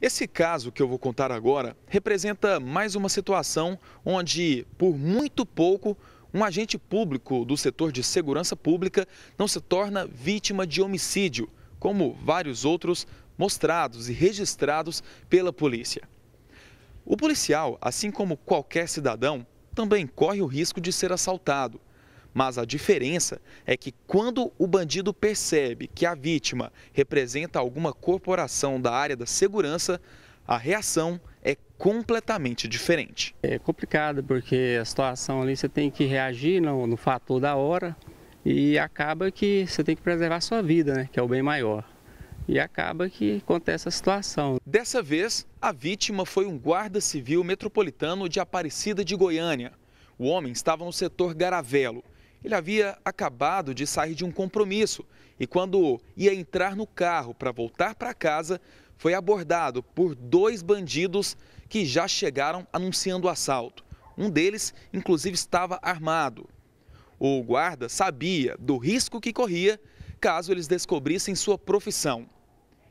Esse caso que eu vou contar agora representa mais uma situação onde, por muito pouco, um agente público do setor de segurança pública não se torna vítima de homicídio, como vários outros mostrados e registrados pela polícia. O policial, assim como qualquer cidadão, também corre o risco de ser assaltado. Mas a diferença é que quando o bandido percebe que a vítima representa alguma corporação da área da segurança, a reação é completamente diferente. É complicado porque a situação ali você tem que reagir no, no fator da hora e acaba que você tem que preservar a sua vida, né, que é o bem maior. E acaba que acontece a situação. Dessa vez, a vítima foi um guarda civil metropolitano de Aparecida de Goiânia. O homem estava no setor Garavelo ele havia acabado de sair de um compromisso e, quando ia entrar no carro para voltar para casa, foi abordado por dois bandidos que já chegaram anunciando o assalto. Um deles, inclusive, estava armado. O guarda sabia do risco que corria caso eles descobrissem sua profissão.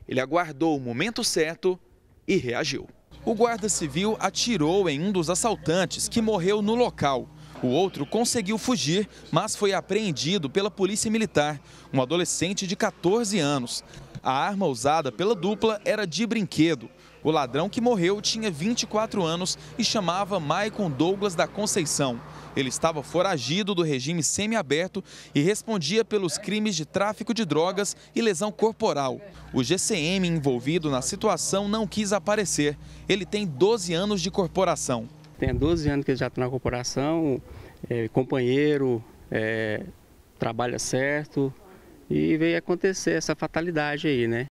Ele aguardou o momento certo e reagiu. O guarda civil atirou em um dos assaltantes, que morreu no local. O outro conseguiu fugir, mas foi apreendido pela polícia militar, um adolescente de 14 anos. A arma usada pela dupla era de brinquedo. O ladrão que morreu tinha 24 anos e chamava Maicon Douglas da Conceição. Ele estava foragido do regime semiaberto e respondia pelos crimes de tráfico de drogas e lesão corporal. O GCM envolvido na situação não quis aparecer. Ele tem 12 anos de corporação tem 12 anos que ele já está na corporação, é, companheiro, é, trabalha certo. E veio acontecer essa fatalidade aí, né?